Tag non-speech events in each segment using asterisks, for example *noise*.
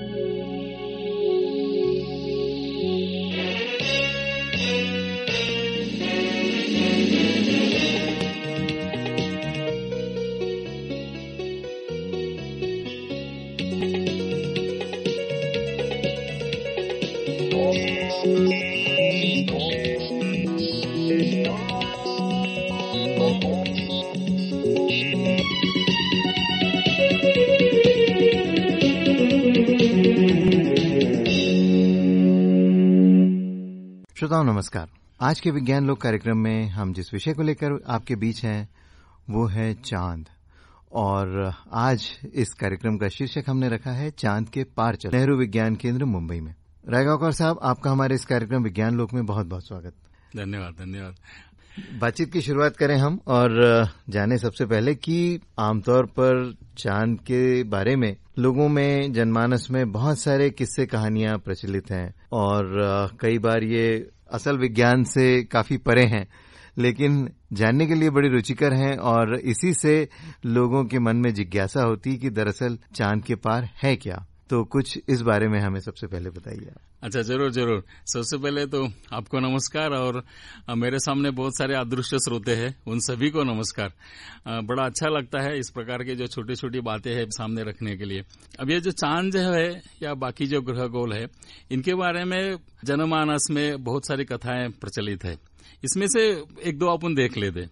Thank you. नमस्कार आज के विज्ञान लोक कार्यक्रम में हम जिस विषय को लेकर आपके बीच हैं वो है चांद और आज इस कार्यक्रम का शीर्षक हमने रखा है चांद के पार चल नेहरू विज्ञान केंद्र मुंबई में रायगांवकर साहब आपका हमारे इस कार्यक्रम विज्ञान लोक में बहुत बहुत स्वागत धन्यवाद धन्यवाद बातचीत की शुरुआत करें हम और जाने सबसे पहले कि आमतौर पर चांद के बारे में लोगों में जनमानस में बहुत सारे किस्से कहानियां प्रचलित हैं और कई बार ये असल विज्ञान से काफी परे हैं लेकिन जानने के लिए बड़ी रुचिकर हैं और इसी से लोगों के मन में जिज्ञासा होती है कि दरअसल चांद के पार है क्या तो कुछ इस बारे में हमें सबसे पहले बताइए अच्छा जरूर जरूर सबसे पहले तो आपको नमस्कार और मेरे सामने बहुत सारे अदृश्य श्रोते हैं उन सभी को नमस्कार बड़ा अच्छा लगता है इस प्रकार के जो छोटी छोटी बातें हैं सामने रखने के लिए अब ये जो चांद जो है या बाकी जो ग्रह गोल है इनके बारे में जनमानस में बहुत सारी कथाएं प्रचलित है इसमें से एक दो अपन देख लेते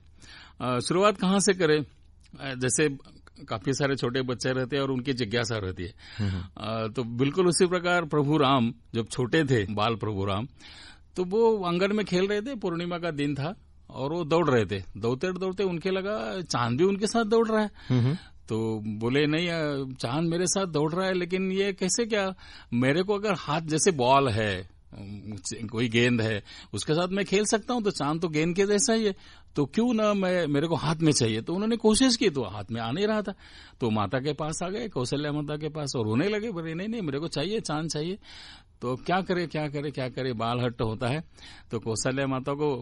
शुरुआत कहाँ से करें जैसे काफी सारे छोटे बच्चे रहते हैं और उनकी जिज्ञासा रहती है हम्म, हम्म। तो बिल्कुल उसी प्रकार प्रभु राम जब छोटे थे बाल प्रभु राम तो वो आंगन में खेल रहे थे पूर्णिमा का दिन था और वो दौड़ रहे थे दौड़ते दौड़ते उनके लगा चांद भी उनके साथ दौड़ रहा है हम्म, तो बोले नहीं चांद मेरे साथ दौड़ रहा है लेकिन ये कैसे क्या मेरे को अगर हाथ जैसे बॉल है कोई गेंद है उसके साथ मैं खेल सकता हूं तो चांद तो गेंद के जैसा ही है तो क्यों ना मैं मेरे को हाथ में चाहिए तो उन्होंने कोशिश की तो हाथ में आ नहीं रहा था तो माता के पास आ गए कौशल्या माता के पास और रोने लगे बोले नहीं नहीं मेरे को चाहिए चांद चाहिए तो क्या करे क्या करे क्या करे बाल हट्ट होता है तो कौशल्या माता को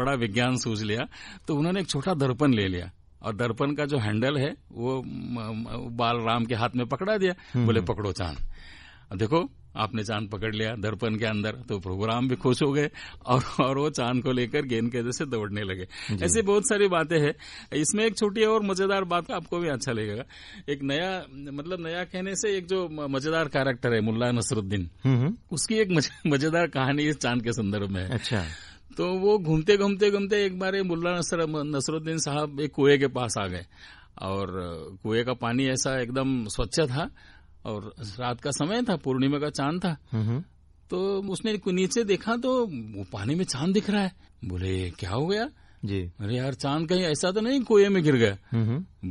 बड़ा विज्ञान सूझ लिया तो उन्होंने एक छोटा दर्पण ले लिया और दर्पण का जो हैंडल है वो बाल राम के हाथ में पकड़ा दिया हम्म, बोले हम्म। पकड़ो चांद देखो आपने चांद पकड़ लिया दर्पण के अंदर तो प्रोग्राम भी खुश हो गए और और वो चांद को लेकर गेंद के जैसे दौड़ने लगे ऐसी बहुत सारी बातें हैं इसमें एक छोटी और मजेदार बात आपको भी अच्छा लगेगा एक नया मतलब नया कहने से एक जो मजेदार कैरेक्टर है मुल्ला नसरुद्दीन हम्म, हम्म। उसकी एक मजेदार कहानी इस चांद के संदर्भ में है अच्छा तो वो घूमते घूमते घूमते एक बार मुल्ला नसर नसरुद्दीन साहब एक कुएं के पास आ गए और कुएं का पानी ऐसा एकदम स्वच्छ था और रात का समय था पूर्णिमा का चांद था तो उसने नीचे देखा तो वो पानी में चांद दिख रहा है बोले क्या हो गया जी अरे यार चांद कहीं ऐसा तो नहीं कुएं में गिर गया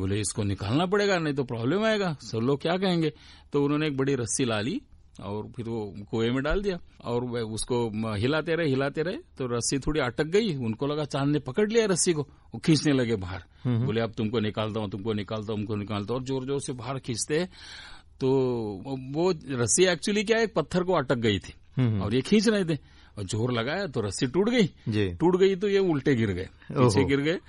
बोले इसको निकालना पड़ेगा नहीं तो प्रॉब्लम आएगा सर लोग क्या कहेंगे तो उन्होंने एक बड़ी रस्सी ला ली और फिर वो कुएं में डाल दिया और उसको हिलाते रहे हिलाते रहे तो रस्सी थोड़ी अटक गई उनको लगा चांद ने पकड़ लिया रस्सी को वो खींचने लगे बाहर बोले अब तुमको निकालता हूँ तुमको निकालता हूँ उनको निकालता हूँ और जोर जोर से बाहर खींचते तो वो रस्सी एक्चुअली क्या है पत्थर को अटक गई थी हम्म, हम्म। और ये खींच रहे थे और जोर लगाया तो रस्सी टूट गई टूट गई तो ये उल्टे गिर गए पीछे गिर गए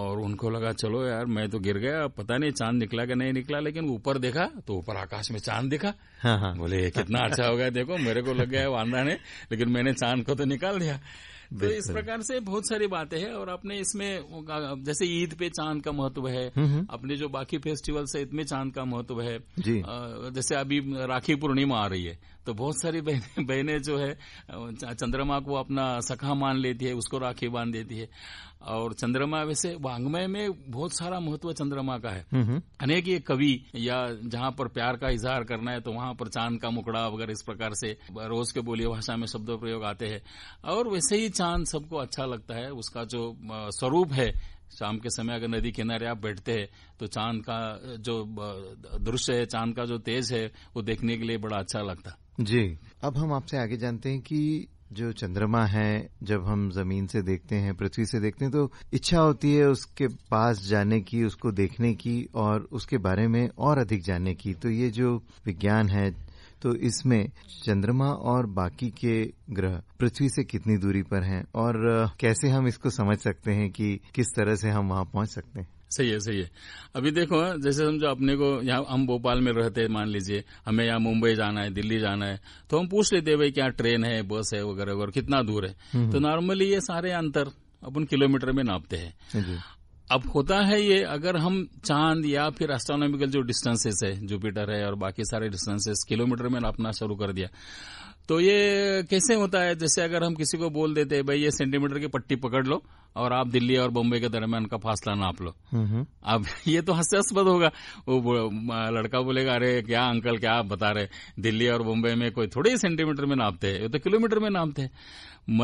और उनको लगा चलो यार मैं तो गिर गया पता नहीं चांद निकला कि नहीं निकला लेकिन ऊपर देखा तो ऊपर आकाश में चांद दिखा हाँ हाँ। बोले कितना अच्छा हो गया देखो मेरे को लग गया वांदा ने लेकिन मैंने चांद को तो निकाल दिया तो इस प्रकार से बहुत सारी बातें हैं और आपने इसमें जैसे ईद पे चांद का महत्व है अपने हम्म, हम्म। जो बाकी फेस्टिवल्स है इसमें चांद का महत्व है जैसे अभी राखी पूर्णिमा आ रही है तो बहुत सारी बहने बहने जो है चंद्रमा को अपना सखा मान लेती है उसको राखी बांध देती है और चंद्रमा वैसे वांग्मय में बहुत सारा महत्व चंद्रमा का है हम्म, हम्म। अनेक ये कवि या जहां पर प्यार का इजहार करना है तो वहां पर चांद का मुकड़ा वगैरह इस प्रकार से रोज के बोलिए भाषा में शब्द प्रयोग आते हैं और वैसे ही चांद सबको अच्छा लगता है उसका जो स्वरूप है शाम के समय अगर नदी किनारे आप बैठते हैं तो चांद का जो दृश्य है चांद का जो तेज है वो देखने के लिए बड़ा अच्छा लगता जी अब हम आपसे आगे जानते हैं कि जो चंद्रमा है जब हम जमीन से देखते हैं पृथ्वी से देखते हैं तो इच्छा होती है उसके पास जाने की उसको देखने की और उसके बारे में और अधिक जानने की तो ये जो विज्ञान है तो इसमें चंद्रमा और बाकी के ग्रह पृथ्वी से कितनी दूरी पर हैं और कैसे हम इसको समझ सकते हैं कि किस तरह से हम वहां पहुंच सकते हैं सही है सही है अभी देखो जैसे समझो अपने को यहाँ हम भोपाल में रहते मान लीजिए हमें यहाँ मुंबई जाना है दिल्ली जाना है तो हम पूछ लेते हैं भाई क्या ट्रेन है बस है वगैरह वगैरह कितना दूर है हम्म, तो हम्म। नॉर्मली ये सारे अंतर अपन किलोमीटर में नापते हैं अब होता है ये अगर हम चांद या फिर एस्ट्रोनॉमिकल जो डिस्टेंसेस है जुपिटर है और बाकी सारे डिस्टेंसेस किलोमीटर में नापना शुरू कर दिया तो ये कैसे होता है जैसे अगर हम किसी को बोल देते हैं भाई ये सेंटीमीटर की पट्टी पकड़ लो और आप दिल्ली और बम्बई के दरमियान का फासला नाप लो अब ये तो हास्यास्पद होगा वो लड़का बोलेगा अरे क्या अंकल क्या आप बता रहे दिल्ली और बम्बई में कोई थोड़े सेंटीमीटर में नापते हैं ये तो किलोमीटर में नापते हैं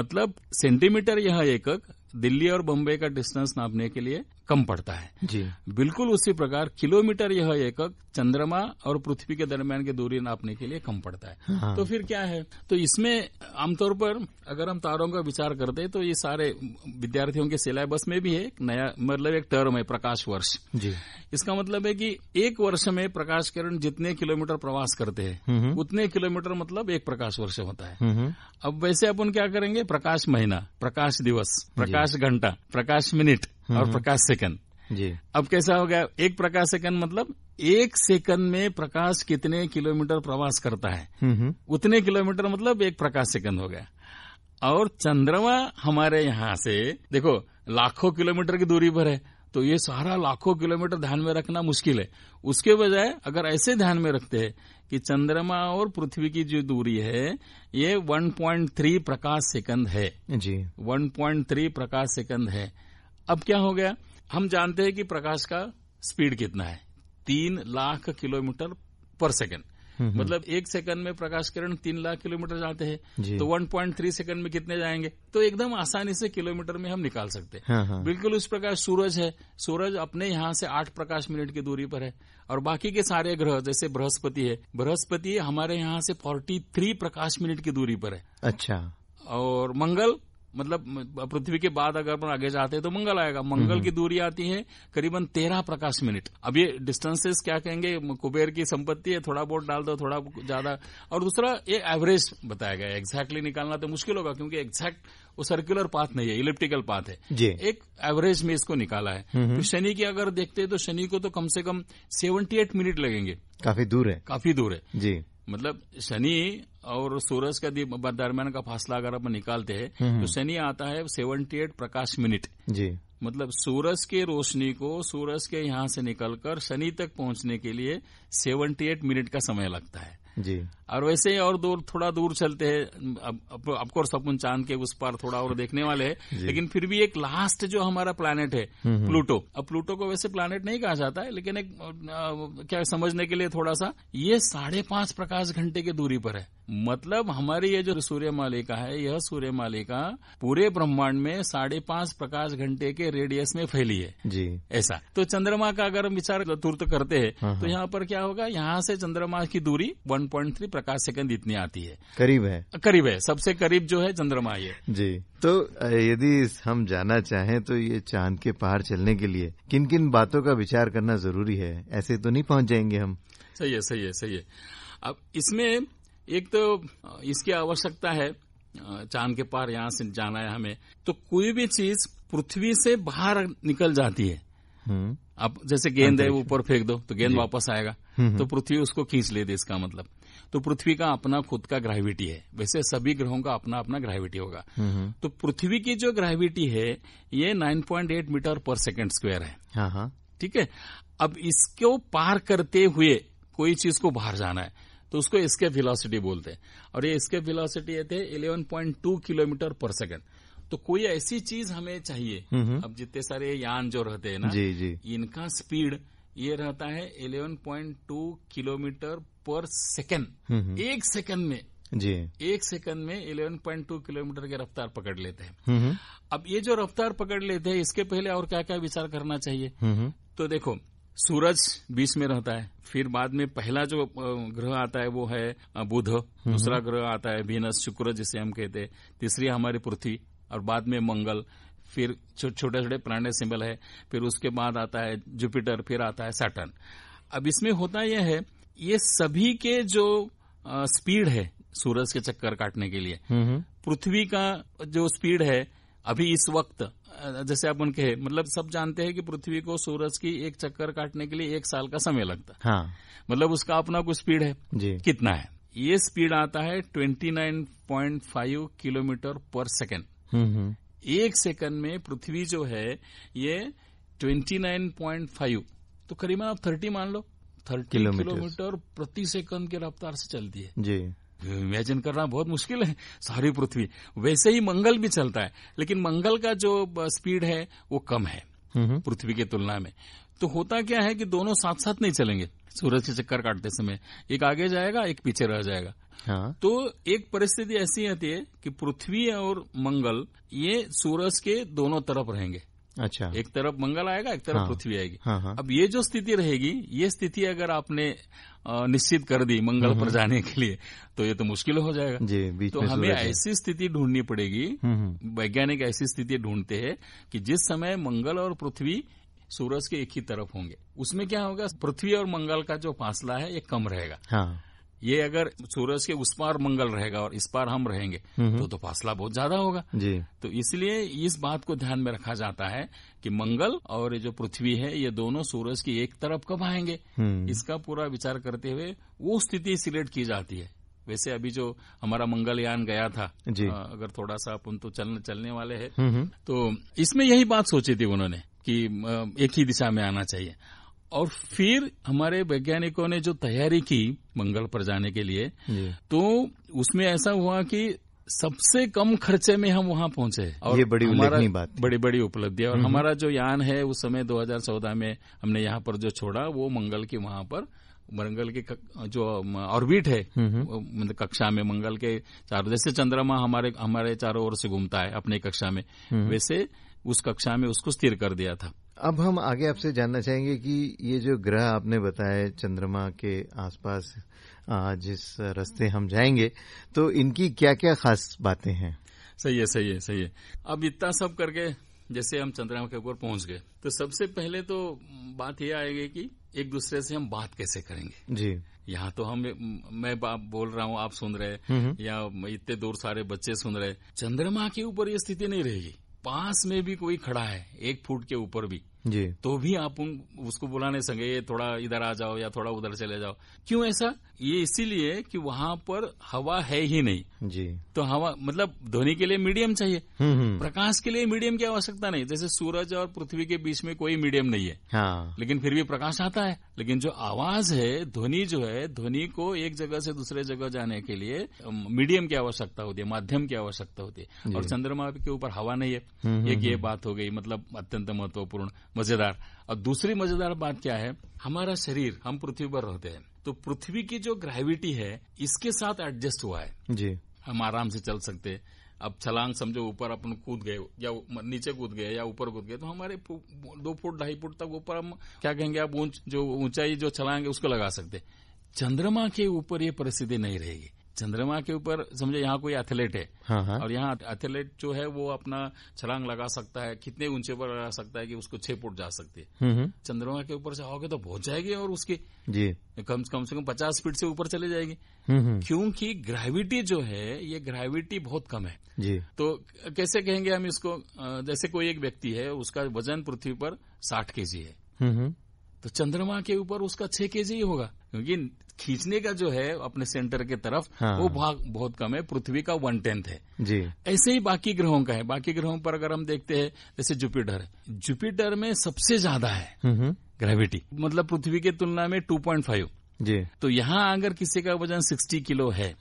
मतलब सेंटीमीटर यह एकक दिल्ली और बम्बई का डिस्टेंस नापने के लिए कम पड़ता है जी बिल्कुल उसी प्रकार किलोमीटर यह एकक चंद्रमा और पृथ्वी के दरमियान की दूरी नापने के लिए कम पड़ता है हाँ। तो फिर क्या है तो इसमें आमतौर पर अगर हम तारों का विचार करते हैं तो ये सारे विद्यार्थियों के सिलेबस में भी है नया मतलब एक टर्म है प्रकाश वर्ष जी इसका मतलब है कि एक वर्ष में प्रकाश किरण जितने किलोमीटर प्रवास करते हैं हम्म, हम्म। उतने किलोमीटर मतलब एक प्रकाश वर्ष होता है हम्म, अब वैसे अपन क्या करेंगे प्रकाश महीना प्रकाश दिवस प्रकाश घंटा प्रकाश मिनट और प्रकाश सेकंड जी अब कैसा हो गया एक प्रकाश सेकंड मतलब एक सेकंड में प्रकाश कितने किलोमीटर प्रवास करता है उतने किलोमीटर मतलब एक प्रकाश सेकंड हो गया और चंद्रमा हमारे यहाँ से देखो लाखों किलोमीटर की दूरी पर है तो ये सारा लाखों किलोमीटर ध्यान में रखना मुश्किल है उसके बजाय अगर ऐसे ध्यान में रखते हैं कि चंद्रमा और पृथ्वी की जो दूरी है ये 1.3 प्रकाश सेकंड है जी 1.3 प्रकाश सेकंड है अब क्या हो गया हम जानते हैं कि प्रकाश का स्पीड कितना है तीन लाख किलोमीटर पर सेकेंड हम्म, हम्म। मतलब एक सेकंड में प्रकाश किरण तीन लाख किलोमीटर जाते हैं तो 1.3 सेकंड में कितने जाएंगे तो एकदम आसानी से किलोमीटर में हम निकाल सकते हैं हाँ, हाँ। बिल्कुल उस प्रकार सूरज है सूरज अपने यहाँ से आठ प्रकाश मिनट की दूरी पर है और बाकी के सारे ग्रह जैसे बृहस्पति है बृहस्पति हमारे यहाँ से फोर्टी प्रकाश मिनट की दूरी पर है अच्छा और मंगल मतलब पृथ्वी के बाद अगर अपन आगे जाते हैं तो मंगल आएगा मंगल हम्म। की दूरी आती है करीबन तेरह प्रकाश मिनट अब ये डिस्टेंसेस क्या कहेंगे कुबेर की संपत्ति है थोड़ा बहुत डाल दो थोड़ा ज्यादा और दूसरा ये एवरेज बताया गया एग्जैक्टली निकालना तो मुश्किल होगा क्योंकि एग्जैक्ट वो सर्कुलर पाथ नहीं है इलेप्टिकल पाथ है एक एवरेज में इसको निकाला है हम्म, तो हम्म। शनि की अगर देखते हैं तो शनि को तो कम से कम सेवेंटी एट मिनट लगेंगे काफी दूर है काफी दूर है जी मतलब शनि और सूरज का दरमियान का फासला अगर आप निकालते हैं हम्म, हम्म। तो शनि आता है सेवेंटी एट प्रकाश मिनट जी मतलब सूरज के रोशनी को सूरज के यहाँ से निकलकर शनि तक पहुंचने के लिए सेवेंटी एट मिनट का समय लगता है जी और वैसे ही और दूर थोड़ा दूर चलते हैं अब अफकोर्स अपन चांद के उस पर थोड़ा और देखने वाले हैं लेकिन फिर भी एक लास्ट जो हमारा प्लानट है प्लूटो हम्म, अब प्लूटो को वैसे प्लानट नहीं कहा जाता है लेकिन एक आ, क्या समझने के लिए थोड़ा सा ये साढ़े पांच प्रकाश घंटे की दूरी पर है मतलब हमारी ये जो सूर्य मालिका है यह सूर्य मालिका पूरे ब्रह्मांड में साढ़े पांच प्रकाश घंटे के रेडियस में फैली है जी ऐसा तो चंद्रमा का अगर हम विचार तुरंत करते हैं हाँ, तो हाँ। यहाँ पर क्या होगा यहाँ से चंद्रमा की दूरी 1.3 प्रकाश सेकंड इतनी आती है करीब है करीब है सबसे करीब जो है चंद्रमा ये जी तो यदि हम जाना चाहें तो ये चांद के पहाड़ चलने के लिए किन किन बातों का विचार करना जरूरी है ऐसे तो नहीं पहुंच जाएंगे हम सही है सही है सही है अब इसमें एक तो इसकी आवश्यकता है चांद के पार यहाँ से जाना है हमें तो कोई भी चीज पृथ्वी से बाहर निकल जाती है हम्म। अब जैसे गेंद है ऊपर फेंक दो तो गेंद वापस आएगा हम्म, हम्म। तो पृथ्वी उसको खींच लेती इसका मतलब तो पृथ्वी का अपना खुद का ग्रेविटी है वैसे सभी ग्रहों का अपना अपना ग्रेविटी होगा तो पृथ्वी की जो ग्रेविटी है ये 9.8 मीटर पर सेकंड स्क्वायर है हाँ, हाँ। ठीक है अब इसको पार करते हुए कोई चीज को बाहर जाना है तो उसको एस्केप वेलोसिटी बोलते हैं और ये escape velocity eleven point two kilometre पर सेकंड तो कोई ऐसी चीज हमें चाहिए अब जितने सारे यान जो रहते हैं ना जी जी इनका स्पीड ये रहता है इलेवन टू किलोमीटर पर सेकंड एक सेकंड में जी एक सेकंड में इलेवन टू किलोमीटर की रफ्तार पकड़ लेते हैं अब ये जो रफ्तार पकड़ लेते हैं इसके पहले और क्या क्या विचार करना चाहिए तो देखो सूरज बीच में रहता है फिर बाद में पहला जो ग्रह आता है वो है बुध दूसरा ग्रह आता है वीनस शुक्र जिसे हम कहते हैं तीसरी हमारी पृथ्वी और बाद में मंगल फिर छोटे छोटे प्राणी सिंबल है फिर उसके बाद आता है जुपिटर फिर आता है सैटर्न अब इसमें होता यह है ये सभी के जो स्पीड है सूरज के चक्कर काटने के लिए पृथ्वी का जो स्पीड है अभी इस वक्त जैसे आप उनके मतलब सब जानते हैं कि पृथ्वी को सूरज की एक चक्कर काटने के लिए एक साल का समय लगता है हाँ। मतलब उसका अपना कुछ स्पीड है जी। कितना है ये स्पीड आता है 29.5 किलोमीटर पर सेकेंड हम्म, हम्म। एक सेकंड में पृथ्वी जो है ये 29.5 तो करीबन आप 30 मान लो 30 किलोमीटर प्रति सेकंड की रफ्तार से चलती है जी इमेजिन करना बहुत मुश्किल है सारी पृथ्वी वैसे ही मंगल भी चलता है लेकिन मंगल का जो स्पीड है वो कम है पृथ्वी की तुलना में तो होता क्या है कि दोनों साथ साथ नहीं चलेंगे सूरज के चक्कर काटते समय एक आगे जाएगा एक पीछे रह जाएगा हाँ। तो एक परिस्थिति ऐसी आती है कि पृथ्वी और मंगल ये सूरज के दोनों तरफ रहेंगे अच्छा एक तरफ मंगल आएगा एक तरफ हाँ, पृथ्वी आएगी हाँ, हाँ, अब ये जो स्थिति रहेगी ये स्थिति अगर आपने निश्चित कर दी मंगल हम्म, पर हम्म। जाने के लिए तो ये तो मुश्किल हो जाएगा जी, तो हमें ऐसी स्थिति ढूंढनी पड़ेगी हम्म, वैज्ञानिक ऐसी स्थिति ढूंढते हैं कि जिस समय मंगल और पृथ्वी सूरज के एक ही तरफ होंगे उसमें क्या होगा पृथ्वी और मंगल का जो फासला है ये कम रहेगा हाँ। ये अगर सूरज के उस पार मंगल रहेगा और इस पार हम रहेंगे तो तो फासला बहुत ज्यादा होगा जी तो इसलिए इस बात को ध्यान में रखा जाता है कि मंगल और ये जो पृथ्वी है ये दोनों सूरज की एक तरफ कब आएंगे हम्म। इसका पूरा विचार करते हुए वो स्थिति सिलेक्ट की जाती है वैसे अभी जो हमारा मंगलयान गया था जी। आ, अगर थोड़ा सा अपन तो चलने चलने वाले हैं तो इसमें यही बात सोची थी उन्होंने कि एक ही दिशा में आना चाहिए और फिर हमारे वैज्ञानिकों ने जो तैयारी की मंगल पर जाने के लिए तो उसमें ऐसा हुआ कि सबसे कम खर्चे में हम वहां पहुंचे और ये बड़ी हमारा बात बड़ी बड़ी उपलब्धि और हमारा जो यान है उस समय 2014 में हमने यहाँ पर जो छोड़ा वो मंगल के वहां पर मंगल के जो ऑर्बिट है मतलब कक्षा में मंगल के चारों जैसे चंद्रमा हमारे हमारे चारों ओर से घूमता है अपने कक्षा में हम्म। वैसे उस कक्षा में उसको स्थिर कर दिया था अब हम आगे आपसे जानना चाहेंगे कि ये जो ग्रह आपने बताया चंद्रमा के आसपास जिस रास्ते हम जाएंगे तो इनकी क्या क्या खास बातें हैं सही है सही है सही है अब इतना सब करके जैसे हम चंद्रमा के ऊपर पहुंच गए तो सबसे पहले तो बात यह आएगी कि एक दूसरे से हम बात कैसे करेंगे जी यहाँ तो हम मैं बोल रहा हूँ आप सुन रहे या इतने दूर सारे बच्चे सुन रहे चंद्रमा के ऊपर ये स्थिति नहीं रहेगी पास में भी कोई खड़ा है एक फुट के ऊपर भी जी तो भी आप उन उसको बुलाने संगे थोड़ा इधर आ जाओ या थोड़ा उधर चले जाओ क्यों ऐसा ये इसीलिए कि वहां पर हवा है ही नहीं जी तो हवा मतलब ध्वनि के लिए मीडियम चाहिए हम्म, हम्म। प्रकाश के लिए मीडियम की आवश्यकता नहीं जैसे सूरज और पृथ्वी के बीच में कोई मीडियम नहीं है हाँ। लेकिन फिर भी प्रकाश आता है लेकिन जो आवाज है ध्वनि जो है ध्वनि को एक जगह से दूसरे जगह जाने के लिए मीडियम की आवश्यकता होती है माध्यम की आवश्यकता होती है और चंद्रमा के ऊपर हवा नहीं है हम्म, एक ये बात हो गई मतलब अत्यंत महत्वपूर्ण मजेदार और दूसरी मजेदार बात क्या है हमारा शरीर हम पृथ्वी पर रहते हैं तो पृथ्वी की जो ग्रेविटी है इसके साथ एडजस्ट हुआ है जी हम आराम से चल सकते अब छलांग समझो ऊपर अपन कूद गए या नीचे कूद गए या ऊपर कूद गए तो हमारे दो फुट ढाई फुट तक ऊपर हम क्या कहेंगे आप ऊंच जो ऊंचाई जो छलांग है उसको लगा सकते चंद्रमा के ऊपर ये परिस्थिति नहीं रहेगी चंद्रमा के ऊपर समझे यहाँ कोई एथलेट है हाँ हाँ। और यहाँ एथलेट जो है वो अपना छलांग लगा सकता है कितने ऊंचे पर लगा सकता है कि उसको छह फुट जा सकती है हम्म, हम्म। चंद्रमा के ऊपर से आओगे तो पहुंच जाएगी और उसके जी कम कम से कम पचास फीट से ऊपर चले जाएगी हम्म, क्योंकि ग्रेविटी जो है ये ग्रेविटी बहुत कम है जी तो कैसे कहेंगे हम इसको जैसे कोई एक व्यक्ति है उसका वजन पृथ्वी पर साठ के है तो चंद्रमा के ऊपर उसका छह के ही होगा क्योंकि खींचने का जो है अपने सेंटर के तरफ हाँ। वो भाग बहुत कम है पृथ्वी का वन टेंथ है जी ऐसे ही बाकी ग्रहों का है बाकी ग्रहों पर अगर हम देखते हैं जैसे जुपिटर जुपिटर में सबसे ज्यादा है ग्रेविटी हम्म, हम्म। मतलब पृथ्वी की तुलना में टू फाइव जी तो यहाँ अगर किसी का वजन सिक्सटी किलो है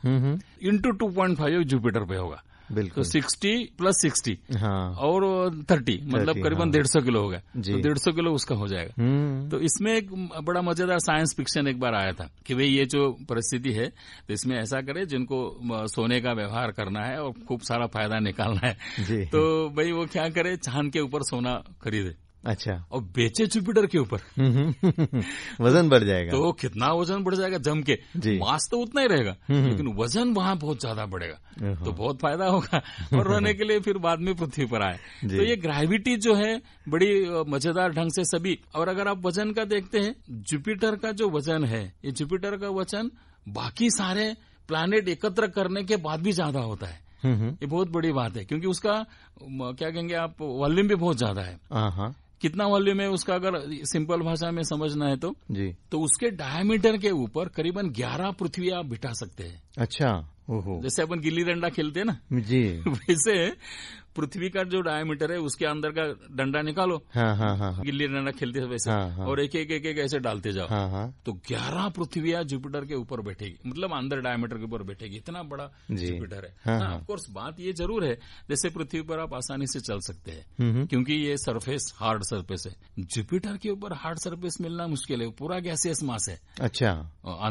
इंटू टू फाइव जुपिटर पे होगा बिल्कुल तो सिक्सटी प्लस सिक्सटी हाँ। और थर्टी मतलब करीबन हाँ। डेढ़ सौ किलो होगा तो डेढ़ सौ किलो उसका हो जाएगा हम्म। तो इसमें एक बड़ा मजेदार साइंस फिक्शन एक बार आया था कि भाई ये जो परिस्थिति है तो इसमें ऐसा करे जिनको सोने का व्यवहार करना है और खूब सारा फायदा निकालना है तो भाई वो क्या करे चांद के ऊपर सोना खरीदे अच्छा और बेचे जुपिटर के ऊपर *laughs* वजन बढ़ जाएगा तो कितना वजन बढ़ जाएगा जम के मास तो उतना ही रहेगा हम्म। लेकिन वजन वहां बहुत ज्यादा बढ़ेगा तो बहुत फायदा होगा और रहने के लिए फिर बाद में पृथ्वी पर आए तो ये ग्रेविटी जो है बड़ी मजेदार ढंग से सभी और अगर आप वजन का देखते हैं जुपिटर का जो वजन है ये जुपिटर का वजन बाकी सारे प्लानिट एकत्र करने के बाद भी ज्यादा होता है हम्म, हम्म। ये बहुत बड़ी बात है क्योंकि उसका क्या कहेंगे आप वॉल्यूम भी बहुत ज्यादा है हाँ, हाँ। कितना वॉल्यूम है उसका अगर सिंपल भाषा में समझना है तो जी तो उसके डायमीटर के ऊपर करीबन ग्यारह पृथ्वी आप बिठा सकते हैं अच्छा जैसे अपन गिल्ली डंडा खेलते हैं ना जी *laughs* वैसे पृथ्वी का जो डायमीटर है उसके अंदर का डंडा निकालो हाँ, हाँ, हाँ, हाँ। गिल्ली डंडा खेलते हुए हाँ, हाँ, और एक एक एक एक ऐसे डालते जाओ हाँ, हाँ, तो ग्यारह पृथ्वी जुपिटर के ऊपर बैठेगी मतलब अंदर डायमीटर के ऊपर बैठेगी इतना बड़ा जुपिटर है हाँ, ऑफकोर्स हाँ, हाँ। बात ये जरूर है जैसे पृथ्वी पर आप आसानी से चल सकते हैं हम्म, हम्म। क्योंकि ये सरफेस हार्ड सरफेस है जुपिटर के ऊपर हार्ड सरफेस मिलना मुश्किल है पूरा गैसियस मास है अच्छा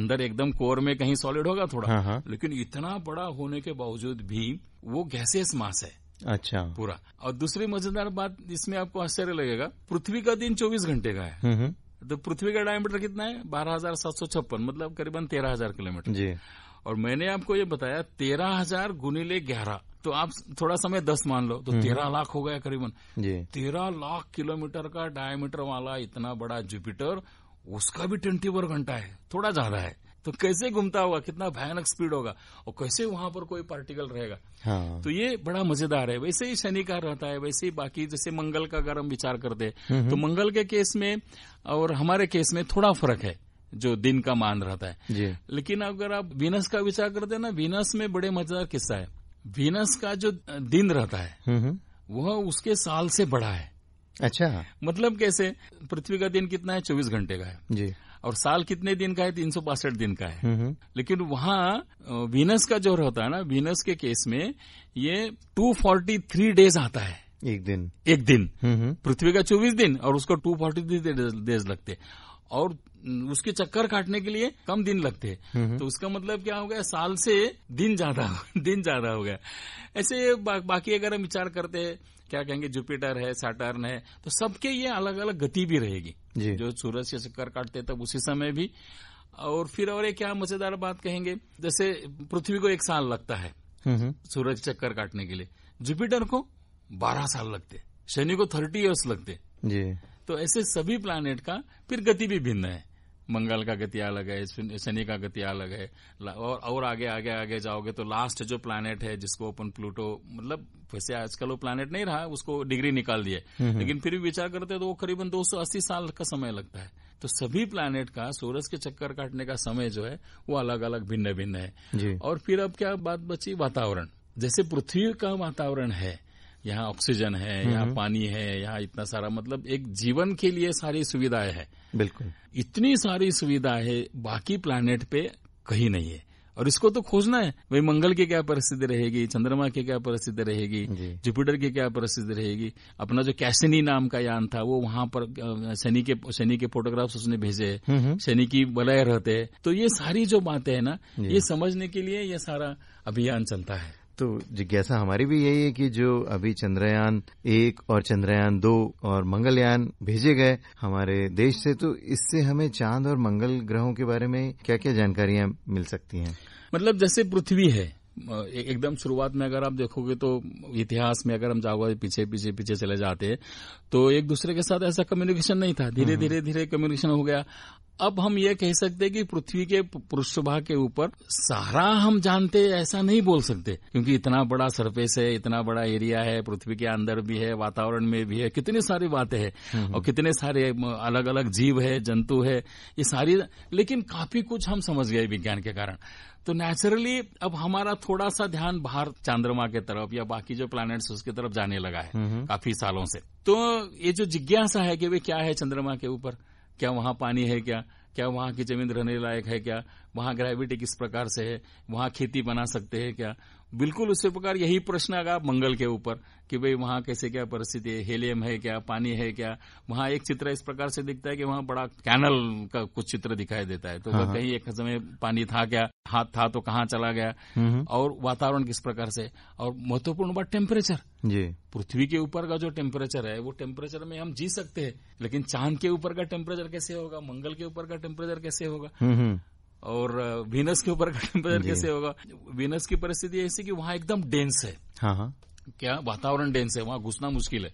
अंदर एकदम कोर में कहीं सॉलिड होगा थोड़ा लेकिन इतना बड़ा होने के बावजूद भी वो गैसियस मास है अच्छा पूरा और दूसरी मजेदार बात इसमें आपको आश्चर्य लगेगा पृथ्वी का दिन चौबीस घंटे का है हम्म, हम्म। तो पृथ्वी का डायमीटर कितना है बारह हजार सात सौ छप्पन मतलब करीबन तेरह हजार किलोमीटर जी और मैंने आपको ये बताया तेरह हजार गुनीले ग्यारह तो आप थोड़ा समय दस मान लो तो हम्म, तेरह लाख हो गया करीबन तेरह लाख किलोमीटर का डायमीटर वाला इतना बड़ा जुपिटर उसका भी ट्वेंटी फोर घंटा है थोड़ा ज्यादा है तो कैसे घूमता होगा कितना भयानक स्पीड होगा और कैसे वहां पर कोई पार्टिकल रहेगा हाँ। तो ये बड़ा मजेदार है वैसे ही शनि का रहता है वैसे ही बाकी जैसे मंगल का अगर हम विचार करते हैं हम्म। तो मंगल के केस में और हमारे केस में थोड़ा फर्क है जो दिन का मान रहता है लेकिन अगर आप वीनस का विचार करते हैं ना वीनस में बड़े मजेदार किस्सा है वीनस का जो दिन रहता है हम्म, हम्म। वह उसके साल से बड़ा है अच्छा मतलब कैसे पृथ्वी का दिन कितना है चौबीस घंटे का है जी और साल कितने दिन का है तीन सौ बासठ दिन का है हम्म, हम्म। लेकिन वहां वीनस का जो होता है ना वीनस के केस में ये टू फोर्टी थ्री डेज आता है एक दिन एक दिन हम्म, पृथ्वी का चौबीस दिन और उसको टू फोर्टी थ्री डेज लगते और उसके चक्कर काटने के लिए कम दिन लगते हैं तो उसका मतलब क्या हो गया साल से दिन ज्यादा *laughs* दिन ज्यादा हो गया ऐसे बा, बाकी अगर हम विचार करते हैं क्या कहेंगे जुपिटर है सैटर्न है तो सबके ये अलग अलग गति भी रहेगी जो सूरज से चक्कर काटते तब उसी समय भी और फिर और एक क्या मजेदार बात कहेंगे जैसे पृथ्वी को एक साल लगता है हम्म, हम्म। सूरज चक्कर काटने के लिए जुपिटर को बारह साल लगते शनि को थर्टी ईयर्स लगते जी तो ऐसे सभी प्लानिट का फिर गति भी भिन्न है मंगल का गति अलग है शनि का गति अलग है और और आगे आगे आगे जाओगे तो लास्ट जो प्लानट है जिसको अपन प्लूटो मतलब वैसे आजकल वो प्लानट नहीं रहा उसको डिग्री निकाल दिए हम्म, हम्म। लेकिन फिर भी विचार करते तो वो करीबन 280 साल का समय लगता है तो सभी प्लानट का सूरज के चक्कर काटने का समय जो है वो अलग अलग भिन्न भिन्न है और फिर अब क्या बात बची वातावरण जैसे पृथ्वी का वातावरण है यहाँ ऑक्सीजन है हम्म, यहाँ हम्म। पानी है यहाँ इतना सारा मतलब एक जीवन के लिए सारी सुविधाएं है बिल्कुल इतनी सारी सुविधा है बाकी प्लानिट पे कहीं नहीं है और इसको तो खोजना है भाई मंगल की क्या परिस्थिति रहेगी चंद्रमा की क्या परिस्थिति रहेगी जुपिटर की क्या परिस्थिति रहेगी अपना जो कैसिनी नाम का यान था वो वहां पर शनि के शनि के फोटोग्राफ्स उसने भेजे हम्म, शनि की बलाय रहते तो ये सारी जो बातें है ना ये समझने के लिए ये सारा अभियान चलता है तो जिज्ञासा हमारी भी यही है कि जो अभी चंद्रयान एक और चंद्रयान दो और मंगलयान भेजे गए हमारे देश से तो इससे हमें चांद और मंगल ग्रहों के बारे में क्या क्या जानकारियां मिल सकती हैं मतलब जैसे पृथ्वी है एकदम शुरुआत में अगर आप देखोगे तो इतिहास में अगर हम जाओगे पीछे पीछे पीछे चले जाते तो एक दूसरे के साथ ऐसा कम्युनिकेशन नहीं था धीरे हम्म। धीरे धीरे कम्युनिकेशन हो गया अब हम ये कह सकते कि पृथ्वी के पृष्ठभाग के ऊपर सारा हम जानते ऐसा नहीं बोल सकते क्योंकि इतना बड़ा सरफेस है इतना बड़ा एरिया है पृथ्वी के अंदर भी है वातावरण में भी है कितनी सारी बातें हैं हम्म। और कितने सारे अलग अलग जीव है जंतु है ये सारी लेकिन काफी कुछ हम समझ गए विज्ञान के कारण तो नेचुरली अब हमारा थोड़ा सा ध्यान बाहर चंद्रमा के तरफ या बाकी जो प्लैनेट्स उसके तरफ जाने लगा है काफी सालों से तो ये जो जिज्ञासा है कि वे क्या है चंद्रमा के ऊपर क्या वहाँ पानी है क्या क्या वहाँ की जमीन रहने लायक है क्या वहां ग्रेविटी किस प्रकार से है वहां खेती बना सकते हैं क्या बिल्कुल उसी प्रकार यही प्रश्न आगा मंगल के ऊपर कि भाई वहां कैसे क्या परिस्थिति है हेलियम है क्या पानी है क्या वहां एक चित्र इस प्रकार से दिखता है कि वहां बड़ा कैनल का कुछ चित्र दिखाई देता है तो हाँ, हाँ। कहीं एक समय पानी था क्या हाथ था तो कहाँ चला गया हम्म, हम्म। और वातावरण किस प्रकार से और महत्वपूर्ण बात टेम्परेचर पृथ्वी के ऊपर का जो टेम्परेचर है वो टेम्परेचर में हम जी सकते हैं लेकिन चांद के ऊपर का टेम्परेचर कैसे होगा मंगल के ऊपर का टेम्परेचर कैसे होगा हम्म, और वीनस के ऊपर का *laughs* टेम्परेचर कैसे होगा वीनस की परिस्थिति ऐसी कि वहां एकदम डेंस है हाँ, हाँ। क्या वातावरण डेंस है वहां घुसना मुश्किल है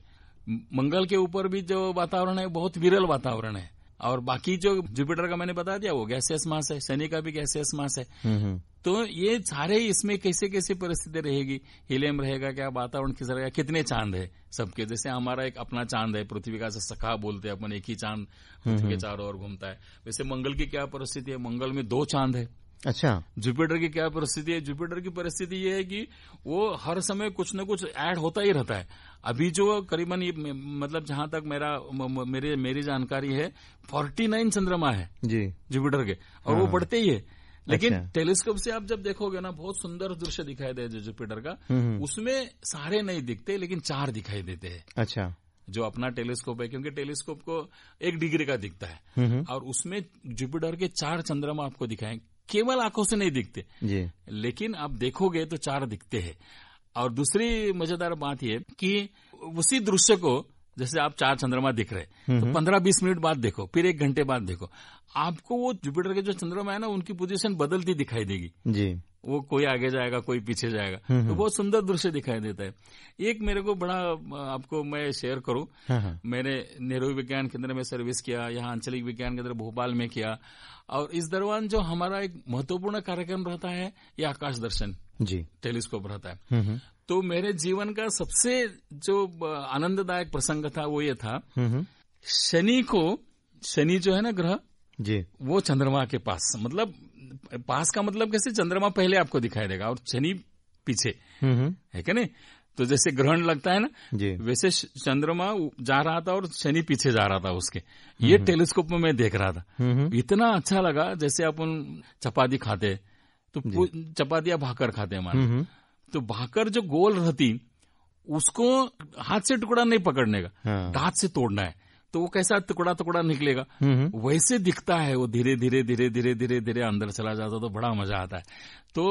मंगल के ऊपर भी जो वातावरण है बहुत विरल वातावरण है और बाकी जो जुपिटर का मैंने बता दिया वो गैसियस मास है शनि का भी गैसियस मास है हम्म, हम्म। तो ये सारे इसमें कैसे कैसे परिस्थिति रहेगी हिलेम रहेगा क्या वातावरण किस रहेगा कितने चांद है सबके जैसे हमारा एक अपना चांद है पृथ्वी का सखा बोलते हैं अपन एक ही चांद हम्म, पृथ्वी के चारों ओर घूमता है वैसे मंगल की क्या परिस्थिति है मंगल में दो चांद है अच्छा जुपिटर की क्या परिस्थिति है जुपिटर की परिस्थिति ये है कि वो हर समय कुछ न कुछ ऐड होता ही रहता है अभी जो करीबन ये मतलब जहां तक मेरा मेरे मेरी जानकारी है फोर्टी नाइन चंद्रमा है जी जुपिटर के और वो हाँ। बढ़ते ही है लेकिन अच्छा। टेलीस्कोप से आप जब देखोगे ना बहुत सुंदर दृश्य दिखाई दे जुपिटर का हम्म, हम्म। उसमें सारे नहीं दिखते लेकिन चार दिखाई देते हैं अच्छा जो अपना टेलीस्कोप है क्योंकि टेलीस्कोप को एक डिग्री का दिखता है हम्म, और उसमें जुपिटर के चार चंद्रमा आपको दिखाएंगे केवल आंखों से नहीं दिखते लेकिन आप देखोगे तो चार दिखते हैं और दूसरी मजेदार बात यह कि उसी दृश्य को जैसे आप चार चंद्रमा दिख रहे तो पंद्रह बीस मिनट बाद देखो फिर एक घंटे बाद देखो आपको वो जुपिटर के जो चंद्रमा है ना उनकी पोजीशन बदलती दिखाई देगी जी वो कोई आगे जाएगा कोई पीछे जाएगा तो बहुत सुंदर दृश्य दिखाई देता है एक मेरे को बड़ा आपको मैं शेयर करूं हाँ, हाँ। मैंने नेहरू विज्ञान केंद्र में सर्विस किया यहाँ आंचलिक विज्ञान केंद्र भोपाल में किया और इस दौरान जो हमारा एक महत्वपूर्ण कार्यक्रम रहता है ये आकाश दर्शन जी टेलीस्कोप रहता है हम्म, हम्म। तो मेरे जीवन का सबसे जो आनंददायक प्रसंग था वो ये था हम्म, शनि को शनि जो है ना ग्रह जी वो चंद्रमा के पास मतलब पास का मतलब कैसे चंद्रमा पहले आपको दिखाई देगा और शनि पीछे है क्या नहीं तो जैसे ग्रहण लगता है ना जी। वैसे चंद्रमा जा रहा था और शनि पीछे जा रहा था उसके ये टेलीस्कोप में मैं देख रहा था इतना अच्छा लगा जैसे अपन चपाती खाते हैं तो चपाती भाकर खाते हैं हम्म, हम्म। तो भाकर जो गोल रहती उसको हाथ से टुकड़ा नहीं पकड़ने का हाँ। दांत से तोड़ना है तो वो कैसा टुकड़ा टुकड़ा निकलेगा हम्म, वैसे दिखता है वो धीरे धीरे धीरे धीरे धीरे धीरे अंदर चला जाता तो बड़ा मजा आता है तो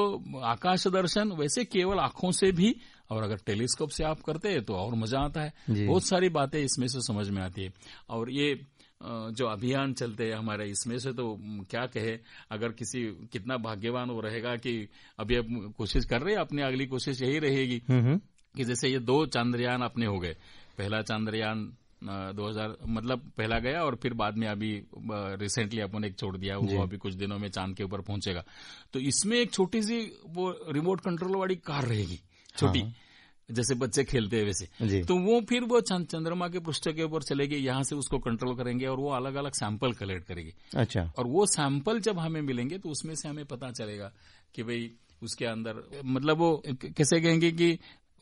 आकाश दर्शन वैसे केवल आंखों से भी और अगर टेलीस्कोप से आप करते हैं तो और मजा आता है बहुत सारी बातें इसमें से समझ में आती है और ये जो अभियान चलते हैं हमारे इसमें से तो क्या कहे अगर किसी कितना भाग्यवान वो रहेगा कि अभी अब कोशिश कर रहे हैं अपनी अगली कोशिश यही रहेगी हम्म, हम्म। कि जैसे ये दो चांद्रयान अपने हो गए पहला चांद्रयान 2000 मतलब पहला गया और फिर बाद में अभी रिसेंटली अपन एक छोड़ दिया वो अभी कुछ दिनों में चांद के ऊपर पहुंचेगा तो इसमें एक छोटी सी वो रिमोट कंट्रोल वाली कार रहेगी छोटी हाँ।, हाँ। जैसे बच्चे खेलते हैं वैसे तो वो फिर वो चंद्रमा के पृष्ठ के ऊपर चलेगी यहाँ से उसको कंट्रोल करेंगे और वो अलग अलग सैंपल कलेक्ट करेगी अच्छा और वो सैंपल जब हमें मिलेंगे तो उसमें से हमें पता चलेगा कि भाई उसके अंदर मतलब वो कैसे कहेंगे कि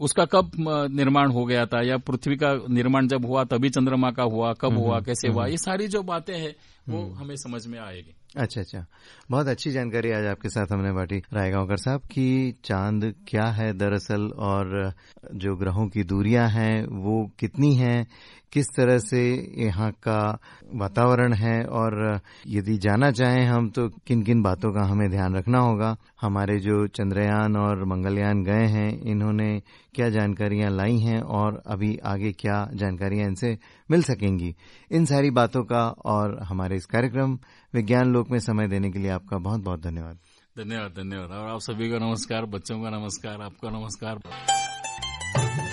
उसका कब निर्माण हो गया था या पृथ्वी का निर्माण जब हुआ तभी चंद्रमा का हुआ कब हम्म, हुआ हम्म, कैसे हुआ हम्म। ये सारी जो बातें हैं वो हमें समझ में आएगी अच्छा अच्छा बहुत अच्छी जानकारी आज आपके साथ हमने बांटी रायगांवकर साहब कि चांद क्या है दरअसल और जो ग्रहों की दूरियां हैं वो कितनी हैं किस तरह से यहाँ का वातावरण है और यदि जाना चाहें हम तो किन किन बातों का हमें ध्यान रखना होगा हमारे जो चंद्रयान और मंगलयान गए हैं इन्होंने क्या जानकारियां लाई हैं और अभी आगे क्या जानकारियां इनसे मिल सकेंगी इन सारी बातों का और हमारे इस कार्यक्रम विज्ञान लोक में समय देने के लिए आपका बहुत बहुत धन्यवाद धन्यवाद धन्यवाद और आप सभी का नमस्कार बच्चों का नमस्कार आपका नमस्कार